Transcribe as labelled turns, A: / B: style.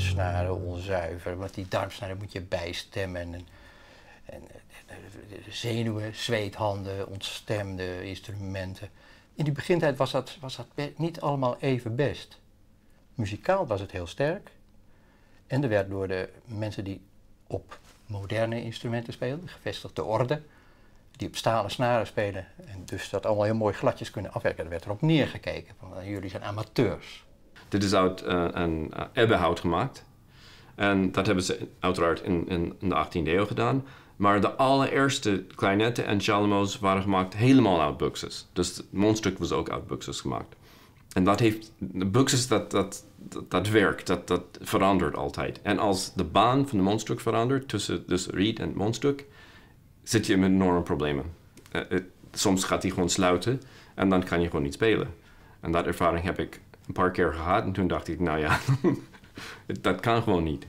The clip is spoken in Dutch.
A: snaren onzuiver, want die darmsnaren moet je bijstemmen. En, en, en zenuwen, zweethanden, ontstemde instrumenten. In die begintijd was dat, was dat niet allemaal even best. Muzikaal was het heel sterk. En er werd door de mensen die op moderne instrumenten spelen, gevestigde orde, die op stalen snaren spelen en dus dat allemaal heel mooi gladjes kunnen afwerken, er werd erop neergekeken. Van, jullie zijn amateurs.
B: Dit is uit eh, een eh, ebbenhout gemaakt. En dat hebben ze uiteraard in, in, de 18e eeuw gedaan. Maar de allereerste kleinetten en chalumeaus waren gemaakt helemaal uit buxus. Dus het mondstuk was ook uit buxus gemaakt. En dat heeft, de buxus, dat, dat, dat, werkt, dat, dat verandert altijd. En als de baan van de mondstuk verandert, tussen dus reed en mondstuk, zit je met enorme problemen. het, eh, soms gaat hij gewoon sluiten en dan kan je gewoon niet spelen. En dat ervaring heb ik een paar keer gehad. En toen dacht ik, nou ja, dat kan gewoon niet.